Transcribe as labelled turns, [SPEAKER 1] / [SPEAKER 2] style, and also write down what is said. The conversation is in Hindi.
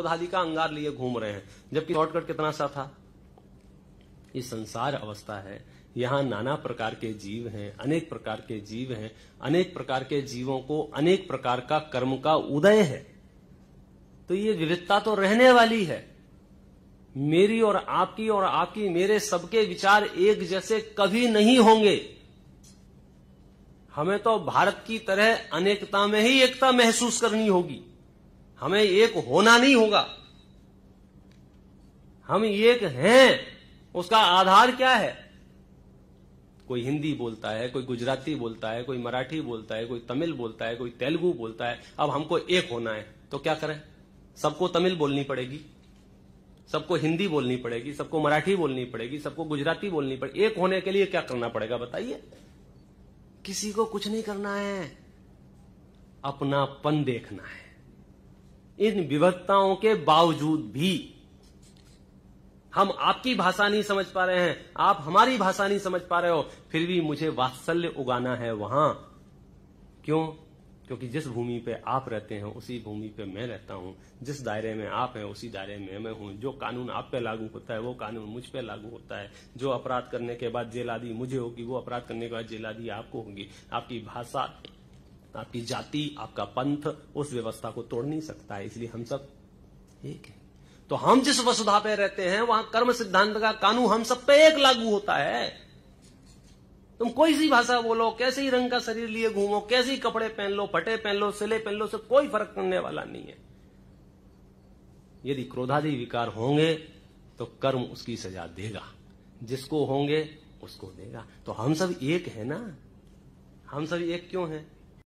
[SPEAKER 1] धाली का अंगार लिए घूम रहे हैं जबकि शॉर्टकट कितना सा था ये संसार अवस्था है यहाँ नाना प्रकार के जीव हैं अनेक प्रकार के जीव हैं अनेक प्रकार के जीवों को अनेक प्रकार का कर्म का उदय है तो ये विविधता तो रहने वाली है मेरी और आपकी और आपकी मेरे सबके विचार एक जैसे कभी नहीं होंगे हमें तो भारत की तरह अनेकता में ही एकता महसूस करनी होगी हमें एक होना नहीं होगा हम एक हैं उसका आधार क्या है कोई हिंदी बोलता है कोई गुजराती बोलता है कोई मराठी बोलता है कोई तमिल बोलता है कोई तेलुगु बोलता है अब हमको एक होना है तो क्या करें सबको तमिल बोलनी पड़ेगी सबको हिंदी बोलनी पड़ेगी सबको मराठी बोलनी पड़ेगी सबको गुजराती बोलनी पड़ेगी एक होने के लिए क्या करना पड़ेगा बताइए किसी को कुछ नहीं करना है अपनापन देखना है इन विविधताओं के बावजूद भी हम आपकी भाषा नहीं समझ पा रहे हैं आप हमारी भाषा नहीं समझ पा रहे हो फिर भी मुझे वात्सल्य उगाना है वहां क्यों क्योंकि जिस भूमि पे आप रहते हैं उसी भूमि पे मैं रहता हूं जिस दायरे में आप हैं उसी दायरे में मैं हूं जो कानून आप पे लागू होता है वो कानून मुझ पे लागू होता है जो अपराध करने के बाद जेल आदि मुझे होगी वो अपराध करने के बाद जेल आदि आपको होगी आपकी भाषा आपकी जाति आपका पंथ उस व्यवस्था को तोड़ नहीं सकता है इसलिए हम सब एक है तो हम जिस वसुधा पे रहते हैं वहां कर्म सिद्धांत का कानून हम सब पे एक लागू होता है तुम कोई सी भाषा बोलो कैसे ही रंग का शरीर लिए घूमो कैसे ही कपड़े पहन लो फटे पहन लो सिले पहन लो से कोई फर्क पड़ने वाला नहीं है यदि क्रोधादि विकार होंगे तो कर्म उसकी सजा देगा जिसको होंगे उसको देगा तो हम सब एक है ना हम सब एक क्यों हैं